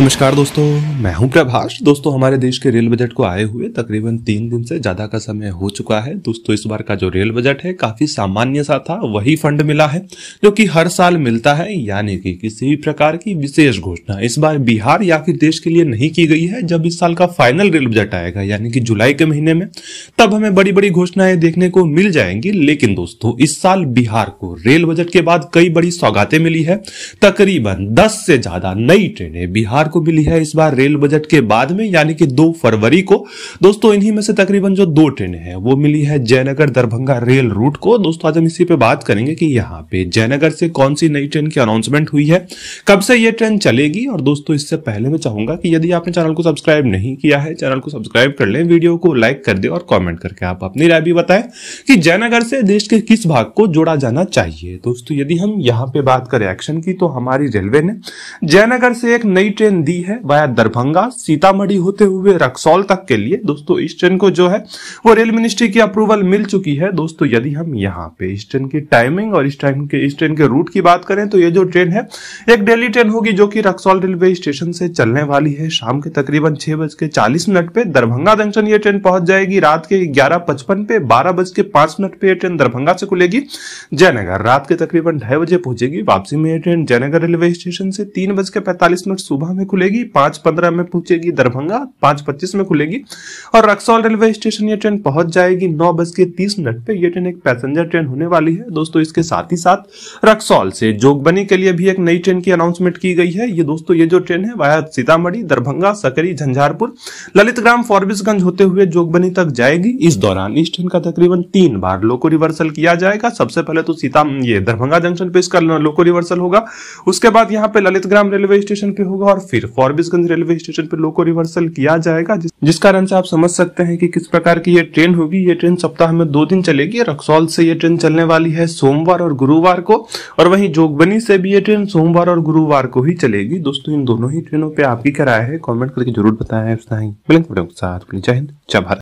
नमस्कार दोस्तों मैं हूं प्रभाष दोस्तों हमारे देश के रेल बजट को आए हुए तकरीबन तीन दिन से ज्यादा का समय हो चुका है दोस्तों इस बार का जो रेल बजट है काफी सामान्य सा था वही फंड मिला है जो कि हर साल मिलता है यानी कि किसी भी प्रकार की विशेष घोषणा इस बार बिहार या फिर देश के लिए नहीं की गई है जब इस साल का फाइनल रेल बजट आएगा यानी कि जुलाई के महीने में तब हमें बड़ी बड़ी घोषणाएं देखने को मिल जाएंगी लेकिन दोस्तों इस साल बिहार को रेल बजट के बाद कई बड़ी सौगातें मिली है तकरीबन दस से ज्यादा नई ट्रेनें बिहार को मिली है इस बार रेल बजट के बाद में यानी कि दो फरवरी को दोस्तों इन्हीं में से तकरीबन जो दो ट्रेनें हैं वो मिली है जयनगर दरभंगा रेल रूट को दोस्तों आज हम इसी पे बात करेंगे कि यहाँ पे जयनगर से कौन सी नई ट्रेन की अनाउंसमेंट हुई है कब से ये ट्रेन चलेगी और दोस्तों इससे पहले मैं चाहूंगा कि यदि आपने चैनल को सब्सक्राइब नहीं किया है चैनल को सब्सक्राइब कर लें वीडियो को लाइक कर दें और कॉमेंट करके आप अपनी राय भी बताएं कि जयनगर से देश के किस भाग को जोड़ा जाना चाहिए दोस्तों यदि हम यहाँ पे बात करें एक्शन की तो हमारी रेलवे ने जयनगर से एक नई ट्रेन ट्रेन दी है वाया दरभंगा सीतामढ़ी होते हुए रक्सौल तक के लिए दोस्तों इस ट्रेन को जो है वो रेल मिनिस्ट्री की अप्रूवल मिल चुकी है दोस्तों यदि हम यहाँ पे इस ट्रेन की टाइमिंग और इस टाइम के इस ट्रेन के रूट की बात करें तो ये जो ट्रेन है एक डेली ट्रेन होगी जो की रक्सौल रेलवे स्टेशन से चलने वाली है शाम के तकरीबन छह बज के चालीस मिनट पे दरभंगा जंक्शन ये ट्रेन पहुंच जाएगी रात के ग्यारह पचपन पे बारह बज के पांच मिनट पे ये ट्रेन दरभंगा से खुलेगी जयनगर रात के तकरीबन ढाई बजे पहुंचेगी वापसी में ये ट्रेन जयनगर रेलवे स्टेशन से तीन बज के पैंतालीस मिनट सुबह में खुलेगी पांच पंद्रह में पहुंचेगी दरभंगा पांच पच्चीस में खुलेगी और रक्सौल रेलवे स्टेशन ये ट्रेन पहुंच जाएगी नौ बज के तीस मिनट पे ये ट्रेन एक पैसेंजर ट्रेन होने वाली है दोस्तों इसके साथ ही साथ रक्सौल से जोगबनी के लिए भी एक नई ट्रेन की अनाउंसमेंट की गई है ये दोस्तों ये जो ट्रेन है वह सीतामढ़ी दरभंगा सकरी झंझारपुर ललितग्राम फॉरबिसगंज होते हुए जोगबनी तक जाएगी इस दौरान इस ट्रेन का तकरीबन तीन बार लोको रिवर्सल किया जाएगा सबसे पहले तो सीता ये दरभंगा जंक्शन पे इसका लोको रिवर्सल होगा उसके बाद यहाँ पे ललितग्राम रेलवे स्टेशन पे होगा और फिर फॉरबिसगंज रेलवे स्टेशन पर लोको रिवर्सल किया जाएगा जिस, जिस कारण से आप समझ सकते हैं कि किस प्रकार की ये ट्रेन होगी ये ट्रेन सप्ताह में दो दिन चलेगी रक्सौल से ये ट्रेन चलने वाली है सोमवार और गुरुवार को और वही जोगबनी से भी ये ट्रेन सोमवार और गुरुवार को ही चलेगी दोस्तों इन दोनों ही ट्रेनों पर आपकी क्या राय है कॉमेंट करके जरूर बताया मिलेंगे जय हिंद जय भारत